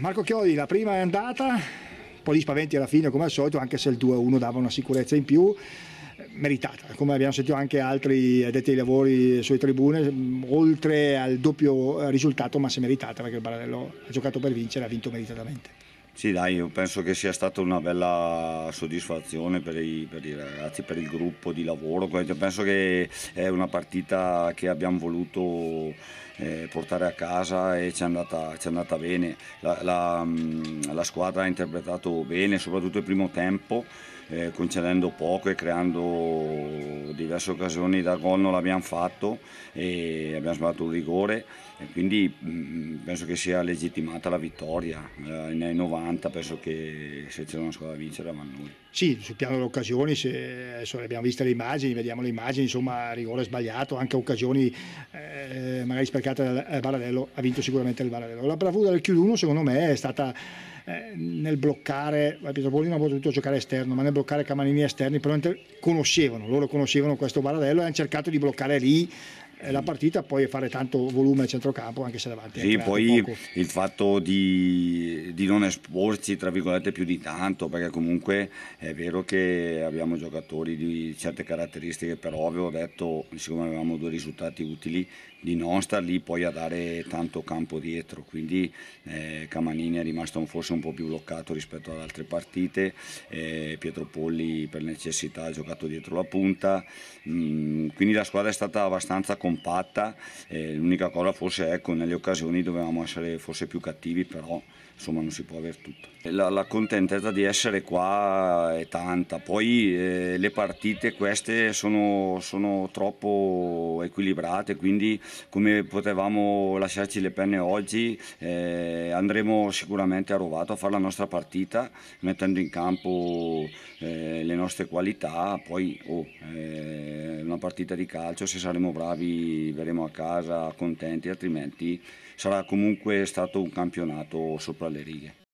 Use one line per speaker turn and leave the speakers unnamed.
Marco Chiodi, la prima è andata, un po' di spaventi alla fine come al solito, anche se il 2-1 dava una sicurezza in più meritata, come abbiamo sentito anche altri addetti ai lavori sulle tribune, oltre al doppio risultato, ma si è meritata perché il Barello ha giocato per vincere, ha vinto meritatamente.
Sì, dai, io penso che sia stata una bella soddisfazione per i, per i ragazzi, per il gruppo di lavoro. Penso che è una partita che abbiamo voluto eh, portare a casa e ci è andata, ci è andata bene. La, la, mm, la squadra ha interpretato bene, soprattutto il primo tempo eh, concedendo poco e creando diverse occasioni da gol non l'abbiamo fatto e abbiamo sbagliato un rigore e quindi mh, mm, penso che sia legittimata la vittoria eh, nei 90 penso che se c'era una squadra da vincere eravamo noi
sì sul piano delle occasioni se, adesso abbiamo visto le immagini vediamo le immagini insomma rigore sbagliato anche occasioni eh, magari sprecate dal Varalello ha vinto sicuramente il Varalello la bravura del Chiuduno secondo me è stata eh, nel bloccare, la Pietropolina ha potuto giocare esterno, ma nel bloccare Camanini esterni probabilmente conoscevano, loro conoscevano questo Baradella e hanno cercato di bloccare lì la partita poi fare tanto volume a centrocampo anche se davanti sì, poi poco.
il fatto di, di, non esporsi tra virgolette più di tanto perché comunque è vero che abbiamo giocatori di certe caratteristiche però avevo detto siccome avevamo due risultati utili di non star lì poi a dare tanto campo dietro quindi eh, Camanini è rimasto forse un po' più bloccato rispetto ad altre partite eh, Pietro Polli per necessità ha giocato dietro la punta mm, quindi la squadra è stata abbastanza complessa compatta, eh, l'unica cosa forse ecco, nelle occasioni dovevamo essere forse più cattivi, però insomma non si può avere tutto. La, la contentezza di essere qua è tanta, poi eh, le partite queste sono, sono, troppo equilibrate, quindi come potevamo lasciarci le penne oggi eh, andremo sicuramente a Rovato a fare la nostra partita mettendo in campo eh, le nostre qualità, poi oh, eh, una partita di calcio se saremo bravi poi verremo a casa contenti, altrimenti sarà comunque stato un campionato sopra le righe.